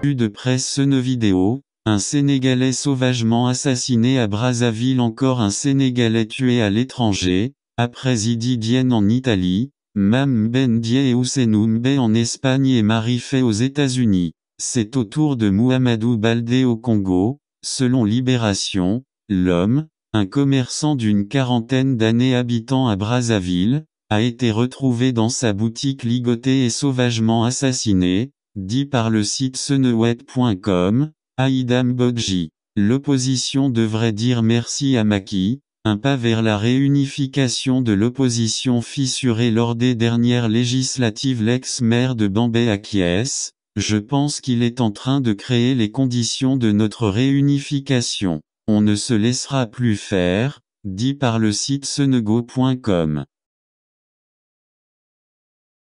Plus de presse ne vidéo, un Sénégalais sauvagement assassiné à Brazzaville Encore un Sénégalais tué à l'étranger, après Idi en Italie, Mam Bendie et Mbe en Espagne et Marie aux États-Unis. C'est au tour de Muhammadou Baldé au Congo, selon Libération, l'homme, un commerçant d'une quarantaine d'années habitant à Brazzaville, a été retrouvé dans sa boutique ligotée et sauvagement assassiné, dit par le site seneweb.com, Aïdam Bodji. L'opposition devrait dire merci à Maki, un pas vers la réunification de l'opposition fissurée lors des dernières législatives l'ex-maire de Bambay Akies, je pense qu'il est en train de créer les conditions de notre réunification. On ne se laissera plus faire, dit par le site senego.com.